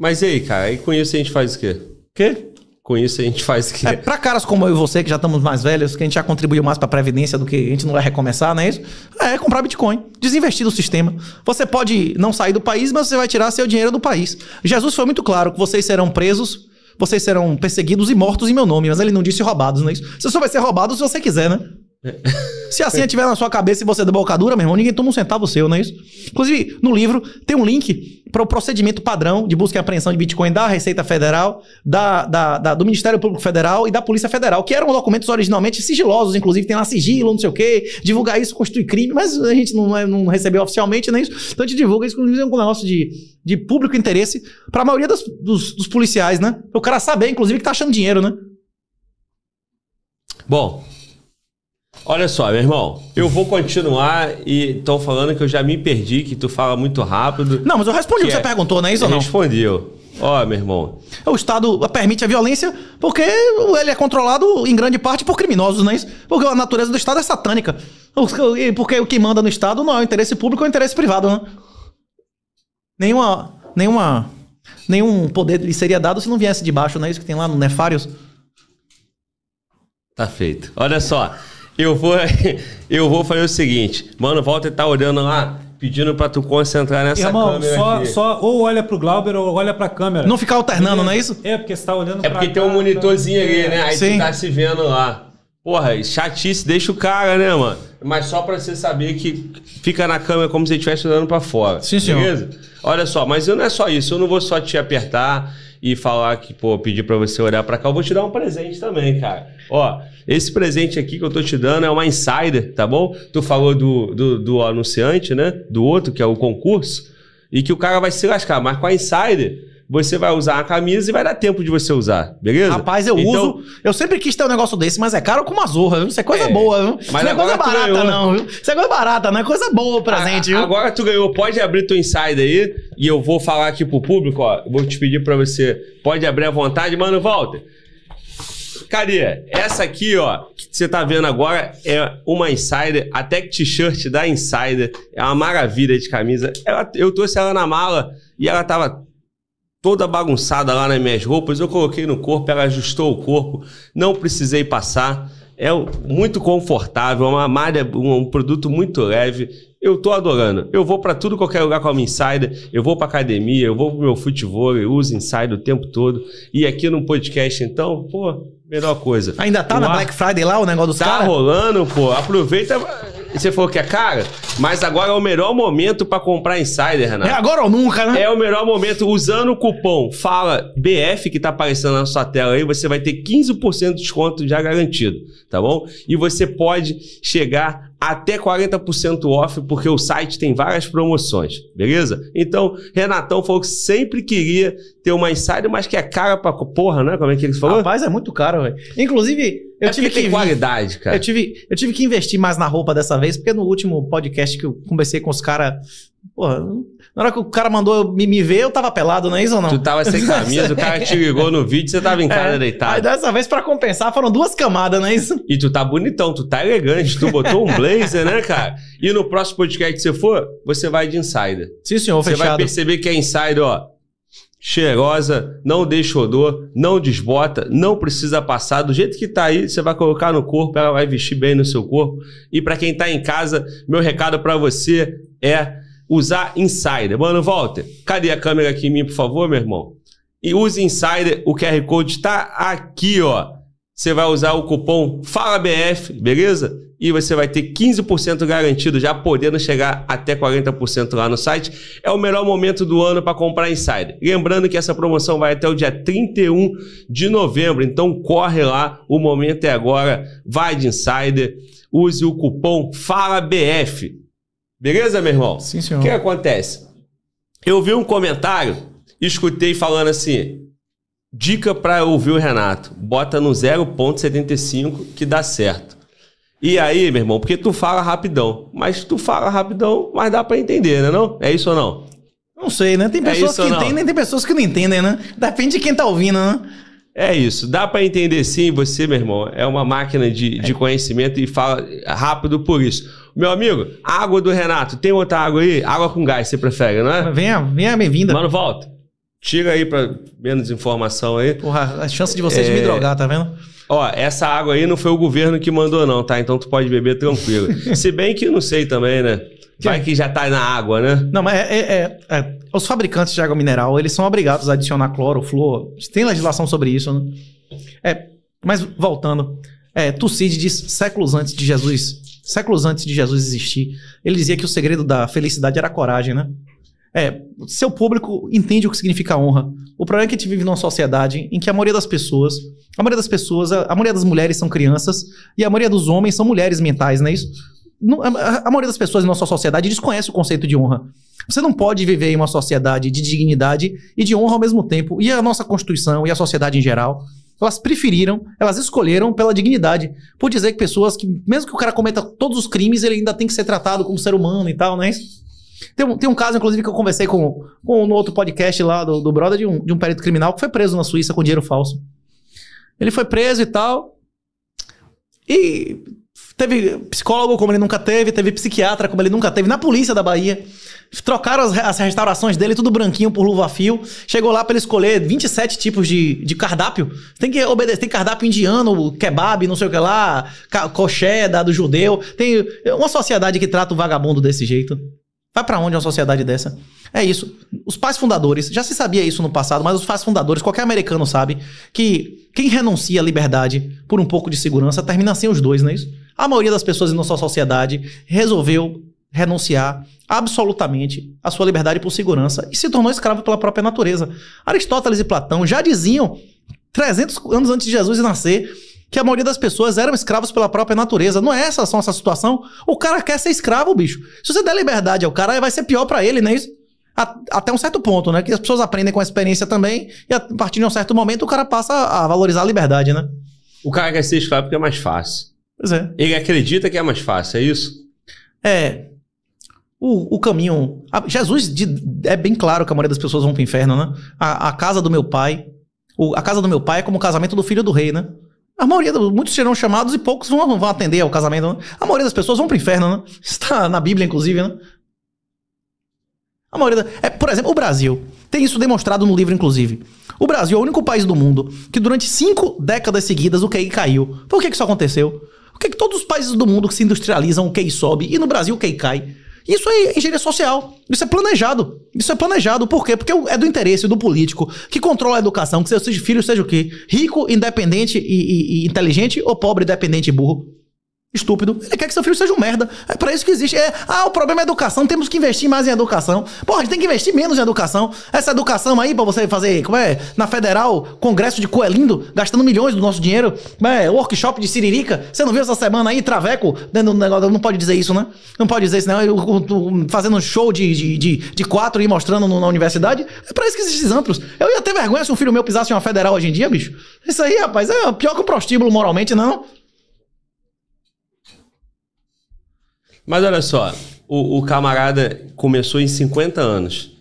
Mas e aí, cara, aí com isso a gente faz o quê? Quê? Com isso a gente faz o quê? É, pra caras como eu e você, que já estamos mais velhos, que a gente já contribuiu mais pra Previdência do que a gente não vai recomeçar, não é isso? É comprar Bitcoin, desinvestir do sistema. Você pode não sair do país, mas você vai tirar seu dinheiro do país. Jesus foi muito claro que vocês serão presos, vocês serão perseguidos e mortos em meu nome, mas ele não disse roubados, não é isso? Você só vai ser roubado se você quiser, né? Se assim estiver na sua cabeça e você é boca dura meu irmão, ninguém toma um centavo seu, não é isso? Inclusive, no livro tem um link para o procedimento padrão de busca e apreensão de Bitcoin da Receita Federal, da, da, da, do Ministério Público Federal e da Polícia Federal, que eram documentos originalmente sigilosos, inclusive tem lá sigilo, não sei o quê. Divulgar isso constitui crime, mas a gente não, não recebeu oficialmente, não é isso? Então a gente divulga isso, inclusive, com é um negócio de, de público interesse para a maioria dos, dos policiais, né? O cara saber, inclusive, que tá achando dinheiro, né? Bom, Olha só, meu irmão, eu vou continuar e estão falando que eu já me perdi, que tu fala muito rápido. Não, mas eu respondi o que você é... perguntou, não é isso ou não? Respondeu. Ó, meu irmão. O Estado permite a violência porque ele é controlado em grande parte por criminosos, não é isso? Porque a natureza do Estado é satânica. Porque o que manda no Estado não é o interesse público, é o interesse privado, né? Nenhuma, nenhuma, nenhum poder lhe seria dado se não viesse de baixo, não é isso que tem lá no Nefários? Tá feito. Olha só. Eu vou, eu vou fazer o seguinte. Mano, volta e tá olhando lá, pedindo pra tu concentrar nessa Irmão, câmera. Irmão, só, só ou olha pro Glauber ou olha pra câmera. Não ficar alternando, porque, não é isso? É, porque você tá olhando é pra É porque cá, tem um monitorzinho pra... ali, né? Aí Sim. tu tá se vendo lá. Porra, chatice, deixa o cara, né, mano? Mas só pra você saber que fica na câmera como se estivesse olhando pra fora. Sim, senhor. Beleza? Olha só, mas não é só isso. Eu não vou só te apertar e falar que, pô, pedir para você olhar para cá, eu vou te dar um presente também, cara. Ó, esse presente aqui que eu tô te dando é uma insider, tá bom? Tu falou do, do, do anunciante, né? Do outro, que é o concurso, e que o cara vai se lascar, mas com a insider você vai usar a camisa e vai dar tempo de você usar, beleza? Rapaz, eu então, uso. Eu sempre quis ter um negócio desse, mas é caro como azorra, viu? Isso é coisa é, boa, viu? Mas não é coisa barata, ganhou. não, viu? Isso é coisa barata, não é coisa boa pra a, gente, viu? Agora tu ganhou, pode abrir teu insider aí e eu vou falar aqui pro público, ó. Vou te pedir pra você, pode abrir à vontade, mano, Walter. Caria, Essa aqui, ó, que você tá vendo agora é uma Insider, a Tech T-shirt da Insider. É uma maravilha de camisa. Ela, eu trouxe ela na mala e ela tava toda bagunçada lá nas minhas roupas. Eu coloquei no corpo, ela ajustou o corpo, não precisei passar. É muito confortável, é uma malha, um produto muito leve. Eu tô adorando. Eu vou para tudo qualquer lugar com a minha Insider, eu vou para academia, eu vou pro meu futebol, eu uso Insider o tempo todo. E aqui no podcast, então, pô, melhor coisa. Ainda tá o na ar... Black Friday lá o negócio dos caras? Tá rolando, pô. Aproveita, você falou que é cara, mas agora é o melhor momento para comprar Insider, Renato. É agora ou nunca, né? É o melhor momento. Usando o cupom FALA BF, que tá aparecendo na sua tela aí, você vai ter 15% de desconto já garantido, tá bom? E você pode chegar até 40% off, porque o site tem várias promoções, beleza? Então, Renatão falou que sempre queria ter uma Insider, mas que é cara pra porra, né? Como é que ele falou? Rapaz, é muito caro, velho. Inclusive, eu é tive que qualidade, cara. Eu tive, eu tive que investir mais na roupa dessa vez, porque no último podcast que eu conversei com os caras. Porra, na hora que o cara mandou me, me ver, eu tava pelado, não é isso ou não? Tu tava sem camisa, o cara te ligou no vídeo, você tava em é, casa é, deitado. Aí dessa vez, para compensar, foram duas camadas, não é isso? E tu tá bonitão, tu tá elegante, tu botou um blazer, né, cara? E no próximo podcast que você for, você vai de insider. Sim, senhor, você fechado. Você vai perceber que é insider, ó cheirosa, não deixa odor, não desbota, não precisa passar. Do jeito que tá aí, você vai colocar no corpo, ela vai vestir bem no seu corpo. E para quem tá em casa, meu recado para você é usar Insider. Mano, Walter, cadê a câmera aqui em mim, por favor, meu irmão? E use Insider, o QR Code tá aqui, ó você vai usar o cupom FALABF, beleza? E você vai ter 15% garantido, já podendo chegar até 40% lá no site. É o melhor momento do ano para comprar Insider. Lembrando que essa promoção vai até o dia 31 de novembro, então corre lá, o momento é agora. Vai de Insider, use o cupom FALABF. Beleza, meu irmão? Sim, senhor. O que acontece? Eu vi um comentário, escutei falando assim: Dica para ouvir o Renato: bota no 0,75 que dá certo. E aí, meu irmão, porque tu fala rapidão, mas tu fala rapidão, mas dá para entender, né? Não? É isso ou não? Não sei, né? Tem é pessoas é que entendem, né? tem pessoas que não entendem, né? Depende de quem tá ouvindo, né? É isso, dá para entender sim, você, meu irmão, é uma máquina de, é. de conhecimento e fala rápido por isso. Meu amigo, água do Renato, tem outra água aí? Água com gás, você prefere, não é? Venha, venha, bem-vinda. Mano, volta. Tira aí para menos informação aí. Porra, a chance de vocês é... me drogar, tá vendo? Ó, essa água aí não foi o governo que mandou, não, tá? Então tu pode beber tranquilo. Se bem que eu não sei também, né? Vai é? que já tá na água, né? Não, mas é, é, é, é, os fabricantes de água mineral, eles são obrigados a adicionar cloro, flúor. Tem legislação sobre isso, né? É, mas voltando, é, Tucídides diz séculos antes de Jesus, séculos antes de Jesus existir, ele dizia que o segredo da felicidade era a coragem, né? É, seu público entende o que significa honra. O problema é que a gente vive numa sociedade em que a maioria das pessoas, a maioria das pessoas, a, a maioria das mulheres são crianças e a maioria dos homens são mulheres mentais, não é isso? a, a maioria das pessoas em nossa sociedade desconhece o conceito de honra. Você não pode viver em uma sociedade de dignidade e de honra ao mesmo tempo. E a nossa Constituição e a sociedade em geral, elas preferiram, elas escolheram pela dignidade. Por dizer que pessoas que, mesmo que o cara cometa todos os crimes, ele ainda tem que ser tratado como ser humano e tal, não é isso? Tem, tem um caso, inclusive, que eu conversei com, com no outro podcast lá do, do brother de um, de um perito criminal que foi preso na Suíça com dinheiro falso. Ele foi preso e tal. E teve psicólogo, como ele nunca teve, teve psiquiatra, como ele nunca teve, na polícia da Bahia. Trocaram as, as restaurações dele, tudo branquinho por luva fio. Chegou lá para ele escolher 27 tipos de, de cardápio. Tem que obedecer, tem cardápio indiano, kebab, não sei o que lá, da dado judeu. Tem uma sociedade que trata o vagabundo desse jeito. Vai para onde uma sociedade dessa? É isso. Os pais fundadores, já se sabia isso no passado, mas os pais fundadores, qualquer americano sabe, que quem renuncia à liberdade por um pouco de segurança termina sem os dois, não é isso? A maioria das pessoas em nossa sociedade resolveu renunciar absolutamente à sua liberdade por segurança e se tornou escravo pela própria natureza. Aristóteles e Platão já diziam 300 anos antes de Jesus nascer que a maioria das pessoas eram escravos pela própria natureza. Não é essa só essa situação. O cara quer ser escravo, bicho. Se você der liberdade ao cara, vai ser pior para ele, né? Até um certo ponto, né? Que as pessoas aprendem com a experiência também, e a partir de um certo momento o cara passa a valorizar a liberdade, né? O cara quer ser escravo porque é mais fácil. Pois é. Ele acredita que é mais fácil, é isso? É. O, o caminho. A, Jesus de, é bem claro que a maioria das pessoas vão pro inferno, né? A, a casa do meu pai. O, a casa do meu pai é como o casamento do filho do rei, né? A maioria, muitos serão chamados e poucos vão, vão atender ao casamento. Né? A maioria das pessoas vão para o inferno, né? Está na Bíblia, inclusive, né? A maioria. Da, é, por exemplo, o Brasil. Tem isso demonstrado no livro, inclusive. O Brasil é o único país do mundo que durante cinco décadas seguidas o QI caiu. Por que, que isso aconteceu? Por que, que todos os países do mundo que se industrializam o QI sobe e no Brasil o QI cai? Isso é engenharia social. Isso é planejado. Isso é planejado. Por quê? Porque é do interesse do político que controla a educação, que seus filhos sejam o quê? Rico, independente e, e, e inteligente ou pobre, independente e burro? estúpido. Ele quer que seu filho seja um merda. É para isso que existe. É, ah, o problema é educação, temos que investir mais em educação. Porra, a gente tem que investir menos em educação. Essa educação aí para você fazer, como é, na federal, congresso de coelindo, é gastando milhões do nosso dinheiro, é, workshop de siririca. Você não viu essa semana aí, Traveco, dentro do negócio, não pode dizer isso, né? Não pode dizer isso, né Eu, eu, eu, fazendo um show de, de, de, de quatro e mostrando no, na universidade. É para isso que existem antros. Eu ia ter vergonha se um filho meu pisasse em uma federal hoje em dia, bicho. Isso aí, rapaz, é pior que o prostíbulo moralmente, não. Mas olha só, o, o camarada começou em 50 anos.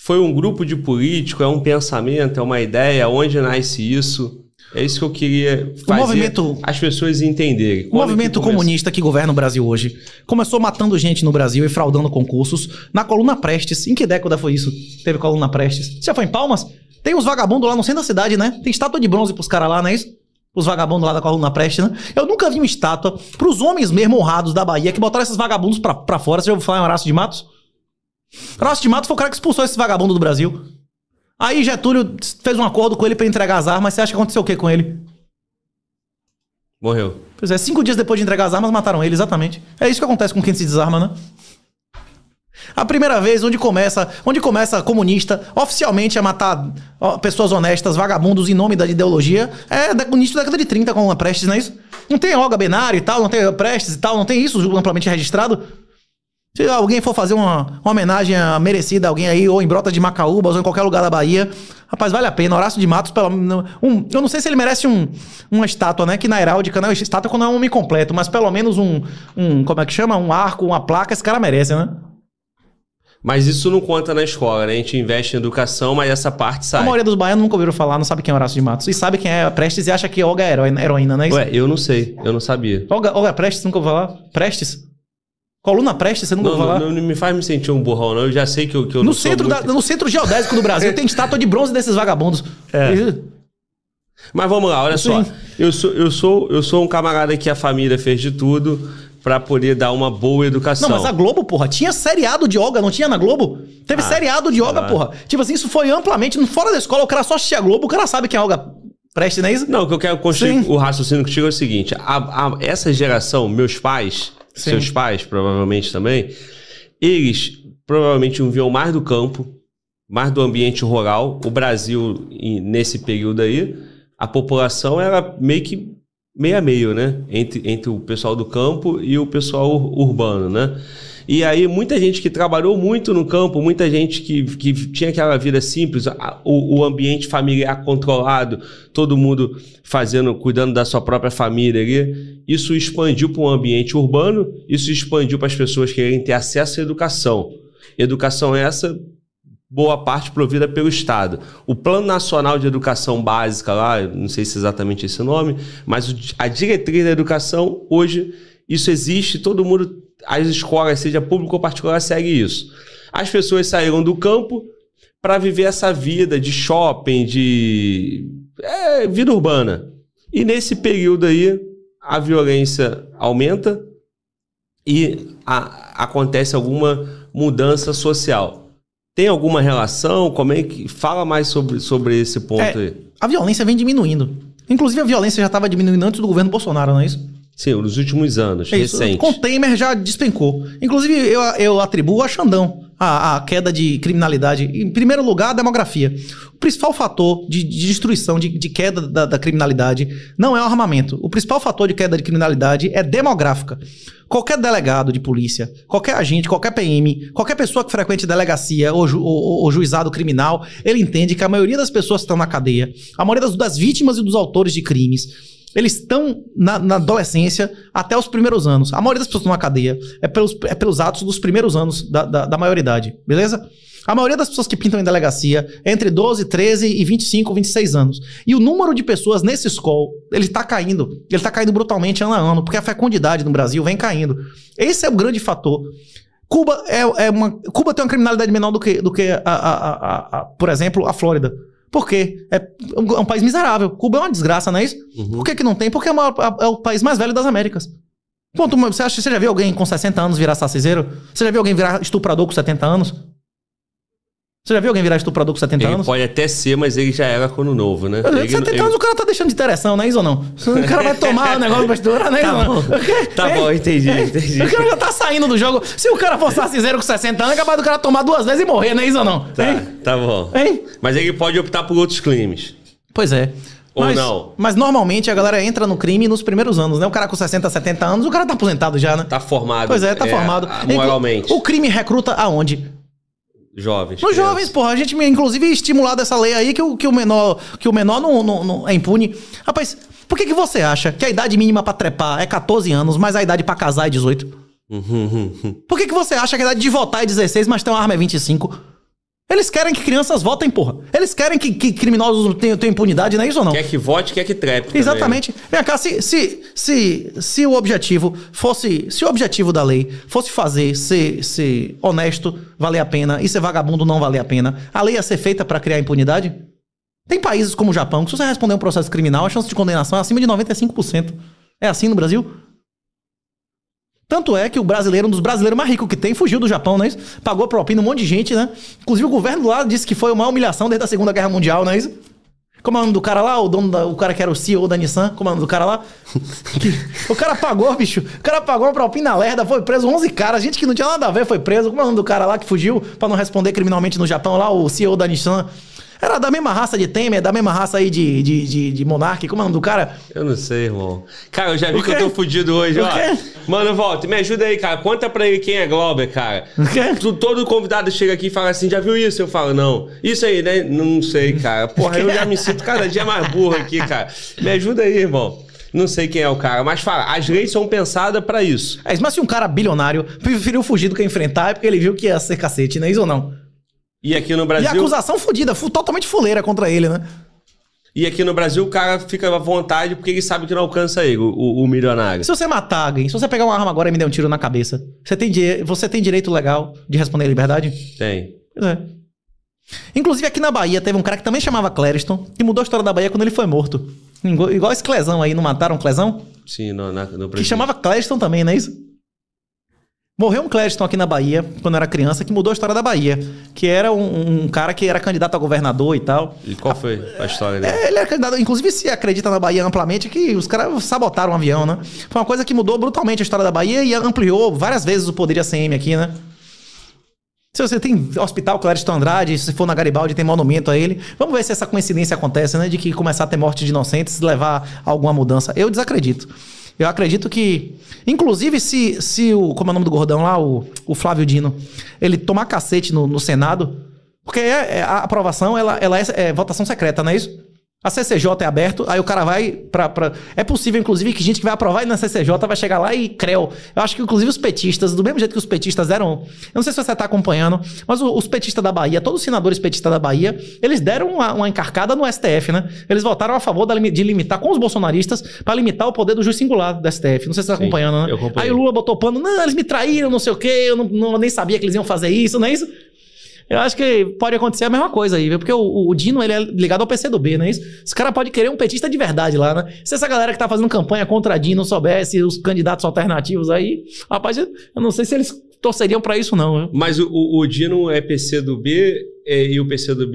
Foi um grupo de político, é um pensamento, é uma ideia, onde nasce isso? É isso que eu queria fazer o movimento, as pessoas entenderem. O movimento que comunista que governa o Brasil hoje começou matando gente no Brasil e fraudando concursos na coluna Prestes. Em que década foi isso? Teve coluna Prestes. Você já foi em Palmas? Tem uns vagabundos lá no centro da cidade, né? Tem estátua de bronze pros caras lá, não é isso? os vagabundos lá da coluna preste, né? Eu nunca vi uma estátua pros homens mesmo honrados da Bahia que botaram esses vagabundos pra, fora. Você já ouviu falar em Horácio de Matos? Horácio de Matos foi o cara que expulsou esse vagabundo do Brasil. Aí Getúlio fez um acordo com ele para entregar as armas. Você acha que aconteceu o que com ele? Morreu. Pois é, cinco dias depois de entregar as armas, mataram ele, exatamente. É isso que acontece com quem se desarma, né? A primeira vez onde começa, onde começa comunista oficialmente a matar pessoas honestas, vagabundos em nome da ideologia, é no início da década de 30 com a Prestes, não é isso? Não tem Olga Benário e tal, não tem Prestes e tal, não tem isso amplamente registrado. Se alguém for fazer uma, uma homenagem merecida a alguém aí, ou em Brota de Macaúbas, ou em qualquer lugar da Bahia, rapaz, vale a pena. Horácio de Matos, pelo, um, eu não sei se ele merece um, uma estátua, né? Que na heráldica, né? Estátua quando é um homem completo, mas pelo menos um, um, como é que chama? Um arco, uma placa, esse cara merece, né? Mas isso não conta na escola, né? A gente investe em educação, mas essa parte sai. A maioria dos baianos nunca ouviram falar, não sabe quem é Horácio de Matos. E sabe quem é Prestes e acha que Olga é heroína, né? Ué, eu não sei, eu não sabia. Olga, Olga Prestes, nunca ouviu falar? Prestes? Coluna Prestes, você nunca ouviu falar? Não, não, me faz me sentir um burrão, não. Eu já sei que eu, que eu no não centro muito... da, No centro geodésico do Brasil tem estátua de bronze desses vagabundos. É. E... Mas vamos lá, olha Sim. só. Eu sou, eu, sou, eu sou um camarada que a família fez de tudo para poder dar uma boa educação. Não, mas a Globo, porra, tinha seriado de Olga, não tinha na Globo? Teve ah, seriado de Olga, ah. porra. Tipo assim, isso foi amplamente. Fora da escola, o cara só assistia a Globo, o cara sabe quem é Olga Preste, não é isso? Não, o que eu quero construir Sim. o raciocínio contigo é o seguinte: a, a, essa geração, meus pais, Sim. seus pais provavelmente também, eles provavelmente viam mais do campo, mais do ambiente rural. O Brasil, nesse período aí, a população era meio que meio a meio, né? Entre, entre o pessoal do campo e o pessoal urbano, né? E aí, muita gente que trabalhou muito no campo, muita gente que, que tinha aquela vida simples, o, o ambiente familiar controlado, todo mundo fazendo, cuidando da sua própria família ali. Isso expandiu para o ambiente urbano, isso expandiu para as pessoas que querem ter acesso à educação. Educação essa boa parte provida pelo Estado. O Plano Nacional de Educação Básica, lá, não sei se é exatamente esse nome, mas a diretriz da educação, hoje, isso existe, todo mundo, as escolas, seja público ou particular, segue isso. As pessoas saíram do campo para viver essa vida de shopping, de é, vida urbana. E nesse período aí, a violência aumenta e a, acontece alguma mudança social. Tem alguma relação? Como é que fala mais sobre, sobre esse ponto é, aí? A violência vem diminuindo. Inclusive a violência já estava diminuindo antes do governo Bolsonaro, não é isso? Sim, nos últimos anos, é recente. Isso. O container já despencou. Inclusive eu, eu atribuo a Xandão a, a, queda de criminalidade? Em primeiro lugar, a demografia. O principal fator de, de destruição, de, de queda da, da, criminalidade, não é o armamento. O principal fator de queda de criminalidade é demográfica. Qualquer delegado de polícia, qualquer agente, qualquer PM, qualquer pessoa que frequente delegacia ou, ju, ou, ou juizado criminal, ele entende que a maioria das pessoas que estão na cadeia, a maioria das, das vítimas e dos autores de crimes, eles estão na, na, adolescência até os primeiros anos. A maioria das pessoas estão na cadeia é pelos, é pelos atos dos primeiros anos da, da, da maioridade, beleza? A maioria das pessoas que pintam em delegacia é entre 12, 13 e 25, 26 anos. E o número de pessoas nesse escol, ele está caindo. Ele está caindo brutalmente ano a ano, porque a fecundidade no Brasil vem caindo. Esse é o grande fator. Cuba é, é uma. Cuba tem uma criminalidade menor do que, do que a, a, a, a por exemplo, a Flórida. Por quê? É um, é um país miserável. Cuba é uma desgraça, não é isso? Uhum. Por que, que não tem? Porque é, é o país mais velho das Américas. Ponto, você, acha, você já viu alguém com 60 anos virar saciseiro? Você já viu alguém virar estuprador com 70 anos? Você já viu alguém virar estuprador com 70 ele anos? Pode até ser, mas ele já era quando novo, né? Ele, 70 ele... anos o cara tá deixando de ter ação, não é isso ou não? O cara vai tomar o negócio pra é né? Tá bom, tá bom entendi, é. entendi. O cara já tá saindo do jogo. Se o cara forçasse zero com 60 anos, é capaz do cara tomar duas vezes e morrer, não é isso ou não? Tá, tá bom. Hein? Mas ele pode optar por outros crimes. Pois é. Ou mas, não. Mas normalmente a galera entra no crime nos primeiros anos, né? O cara com 60, 70 anos, o cara tá aposentado já, né? Tá formado. Pois é, tá é, formado. Ah, moralmente. O crime recruta aonde? Jovens. Nos jovens, porra. A gente, inclusive, é estimulado essa lei aí que o, que o menor, que o menor não, não, não é impune. Rapaz, por que, que você acha que a idade mínima para trepar é 14 anos, mas a idade para casar é 18? Uhum, uhum, uhum. Por que, que você acha que a idade de votar é 16, mas ter uma arma é 25? Eles querem que crianças votem, porra. Eles querem que, que criminosos tenham, tenham, impunidade, não é isso ou não? Quer que vote, quer que trepe. Né? Exatamente. Vem cá, se, se, se, se o objetivo fosse. Se o objetivo da lei fosse fazer ser, se honesto valer a pena e ser vagabundo não valer a pena, a lei ia ser feita para criar impunidade? Tem países como o Japão que, se você responder um processo criminal, a chance de condenação é acima de 95%. É assim no Brasil? Tanto é que o brasileiro, um dos brasileiros mais ricos que tem, fugiu do Japão, não é isso? Pagou propina um monte de gente, né? Inclusive o governo do lado disse que foi uma humilhação desde a Segunda Guerra Mundial, não é isso? Como é o nome do cara lá? O dono da, o cara que era o CEO da Nissan? Como é o nome do cara lá? o cara pagou, bicho. O cara pagou uma propina lerda, foi preso 11 caras. Gente que não tinha nada a ver foi preso. Como é o nome do cara lá que fugiu para não responder criminalmente no Japão lá? O CEO da Nissan. Era da mesma raça de Temer, da mesma raça aí de, de, de, de Monark. Como é o nome do cara? Eu não sei, irmão. Cara, eu já vi que eu tô fudido hoje, o ó. Quê? Mano, volta, me ajuda aí, cara. Conta pra ele quem é Glauber, cara. O quê? Tu, todo convidado chega aqui e fala assim: já viu isso? Eu falo, não. Isso aí, né? Não sei, cara. Porra, eu já me sinto cada dia mais burro aqui, cara. Me ajuda aí, irmão. Não sei quem é o cara, mas fala, as leis são pensadas para isso. É, mas se um cara bilionário preferiu fugir do que enfrentar, é porque ele viu que ia ser cacete, né? Isso ou não? E aqui no Brasil. E acusação fodida, totalmente fuleira contra ele, né? E aqui no Brasil o cara fica à vontade porque ele sabe que não alcança ele, o, o milionário. Se você matar alguém, se você pegar uma arma agora e me der um tiro na cabeça, você tem, você tem direito legal de responder à liberdade? Tem. Pois é. Inclusive aqui na Bahia teve um cara que também chamava Clériston, que mudou a história da Bahia quando ele foi morto. Igual esse Clezão aí, não mataram o Clezão? Sim, no, na, no Brasil. Que chamava Clériston também, não é isso? Morreu um Clédiston aqui na Bahia, quando eu era criança, que mudou a história da Bahia. Que era um, um cara que era candidato a governador e tal. E qual foi a, história dele? É, ele era candidato. Inclusive, se acredita na Bahia amplamente, que os caras sabotaram o um avião, né? Foi uma coisa que mudou brutalmente a história da Bahia e ampliou várias vezes o poder de ACM aqui, né? Se você tem Hospital Clédiston Andrade, se for na Garibaldi, tem monumento a ele. Vamos ver se essa coincidência acontece, né? De que começar a ter morte de inocentes levar a alguma mudança. Eu desacredito. Eu acredito que. Inclusive, se, se o. Como é o nome do gordão lá? O, o Flávio Dino. Ele tomar cacete no, no Senado. Porque é, é, a aprovação, ela, ela é, é votação secreta, não é isso? A CCJ é aberto, aí o cara vai pra, pra... É possível, inclusive, que gente que vai aprovar na CCJ vai chegar lá e creu. Eu acho que, inclusive, os petistas, do mesmo jeito que os petistas eram... Eu não sei se você tá acompanhando, mas os petistas da Bahia, todos os senadores petistas da Bahia, eles deram uma, uma encarcada no STF, né? Eles votaram a favor da, de limitar, com os bolsonaristas, para limitar o poder do juiz singular do STF. Não sei se você tá acompanhando, né? Aí o Lula botou pano, não, eles me traíram, não sei o quê, eu não, não, nem sabia que eles iam fazer isso, não é isso? Eu acho que pode acontecer a mesma coisa aí, viu? Porque o, o Dino, ele é ligado ao PC do B, não é isso? Os caras podem querer um petista de verdade lá, né? Se essa galera que tá fazendo campanha contra a Dino soubesse os candidatos alternativos aí, rapaz, eu não sei se eles torceriam para isso não, viu? Mas o, o, Dino é PC do é, e o PC do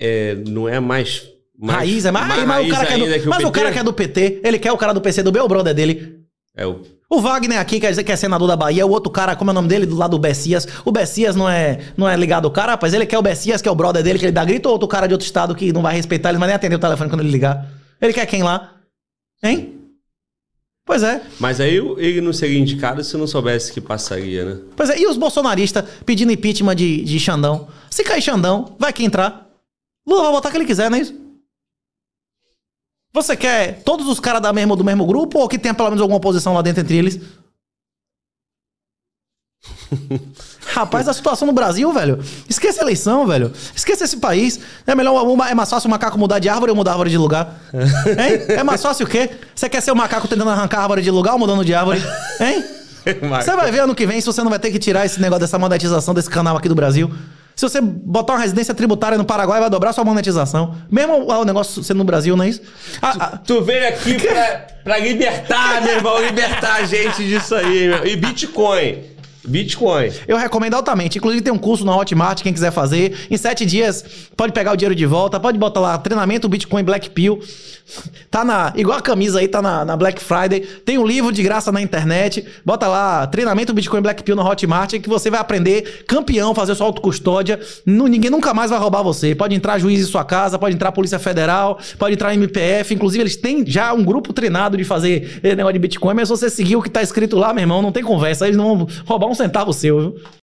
é, não é mais... mais raiz, é mais... mais mas, raiz o cara, que é do, que o mas PT? o cara que é do PT, ele quer o cara do PC do B ou o brother é dele? É o... o Wagner aqui quer dizer que é senador da Bahia, o outro cara, como é o nome dele, do lado do Bessias. O Bessias não é, não é ligado o cara, rapaz. Ele quer o Bessias, que é o brother dele, que ele dá grito, ou outro cara de outro estado que não vai respeitar ele, mas nem atender o telefone quando ele ligar. Ele quer quem lá? Hein? Pois é. Mas aí ele não seria indicado se não soubesse que passaria, né? Pois é, e os bolsonaristas pedindo impeachment de, de Xandão? Se cair Xandão, vai quem entrar? Lula vai botar que ele quiser, não é isso? Você quer todos os caras da mesma, do mesmo grupo ou que tenha pelo menos alguma posição lá dentro entre eles? Rapaz, a situação no Brasil, velho. Esquece a eleição, velho. Esquece esse país. É melhor uma, é mais fácil o macaco mudar de árvore ou mudar a árvore de lugar? É. Hein? É mais fácil o quê? Você quer ser o um macaco tentando arrancar a árvore de lugar ou mudando de árvore? Hein? É você vai ver ano que vem se você não vai ter que tirar esse negócio dessa monetização desse canal aqui do Brasil. Se você botar uma residência tributária no Paraguai, vai dobrar sua monetização. Mesmo o negócio sendo no Brasil, não é isso? Ah, tu, ah. tu, veio aqui pra, pra libertar, meu irmão, libertar a gente disso aí, meu. E Bitcoin. Bitcoin. Eu recomendo altamente. Inclusive, tem um curso na Hotmart, quem quiser fazer. Em sete dias, pode pegar o dinheiro de volta, pode botar lá treinamento Bitcoin Black Pill. Tá na. Igual a camisa aí, tá na, na Black Friday. Tem um livro de graça na internet. Bota lá treinamento Bitcoin Black Pill na Hotmart, que você vai aprender campeão, fazer sua autocustódia. ninguém nunca mais vai roubar você. Pode entrar juiz em sua casa, pode entrar Polícia Federal, pode entrar MPF. Inclusive, eles têm já um grupo treinado de fazer negócio de Bitcoin, mas se você seguir o que tá escrito lá, meu irmão, não tem conversa. Eles não vão roubar um um centavo seu, viu?